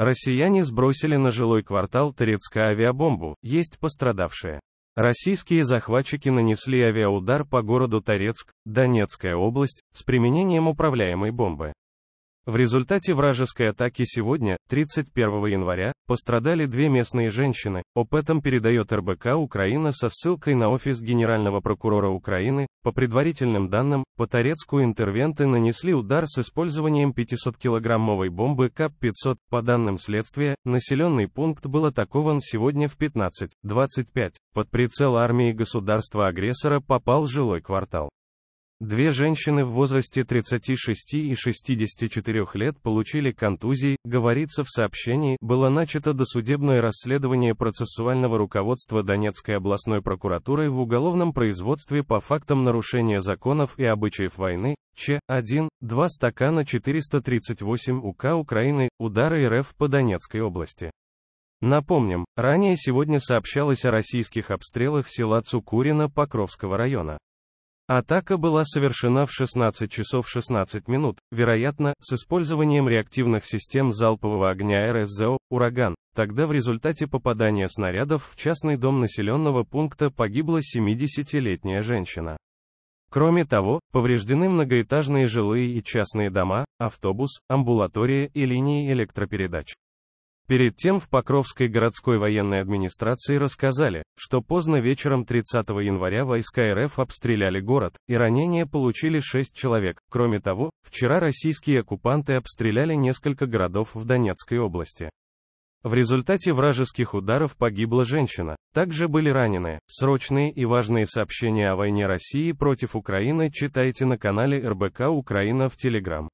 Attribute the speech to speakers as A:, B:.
A: Россияне сбросили на жилой квартал Торецка авиабомбу, есть пострадавшие. Российские захватчики нанесли авиаудар по городу Торецк, Донецкая область, с применением управляемой бомбы. В результате вражеской атаки сегодня, 31 января, пострадали две местные женщины. Об этом передает РБК Украина со ссылкой на офис Генерального прокурора Украины. По предварительным данным, по Торецку интервенты нанесли удар с использованием 500-килограммовой бомбы КАП-500. По данным следствия, населенный пункт был атакован сегодня в 15.25. Под прицел армии государства-агрессора попал жилой квартал. Две женщины в возрасте 36 и 64 лет получили контузии, говорится в сообщении, было начато досудебное расследование процессуального руководства Донецкой областной прокуратурой в уголовном производстве по фактам нарушения законов и обычаев войны, Ч1, 2 стакана 438 УК Украины, удары РФ по Донецкой области. Напомним, ранее сегодня сообщалось о российских обстрелах села Цукурина Покровского района. Атака была совершена в 16 часов 16 минут, вероятно, с использованием реактивных систем залпового огня РСЗО «Ураган». Тогда в результате попадания снарядов в частный дом населенного пункта погибла 70-летняя женщина. Кроме того, повреждены многоэтажные жилые и частные дома, автобус, амбулатория и линии электропередач. Перед тем в Покровской городской военной администрации рассказали, что поздно вечером 30 января войска РФ обстреляли город, и ранения получили 6 человек. Кроме того, вчера российские оккупанты обстреляли несколько городов в Донецкой области. В результате вражеских ударов погибла женщина. Также были ранены. Срочные и важные сообщения о войне России против Украины читайте на канале РБК Украина в Телеграм.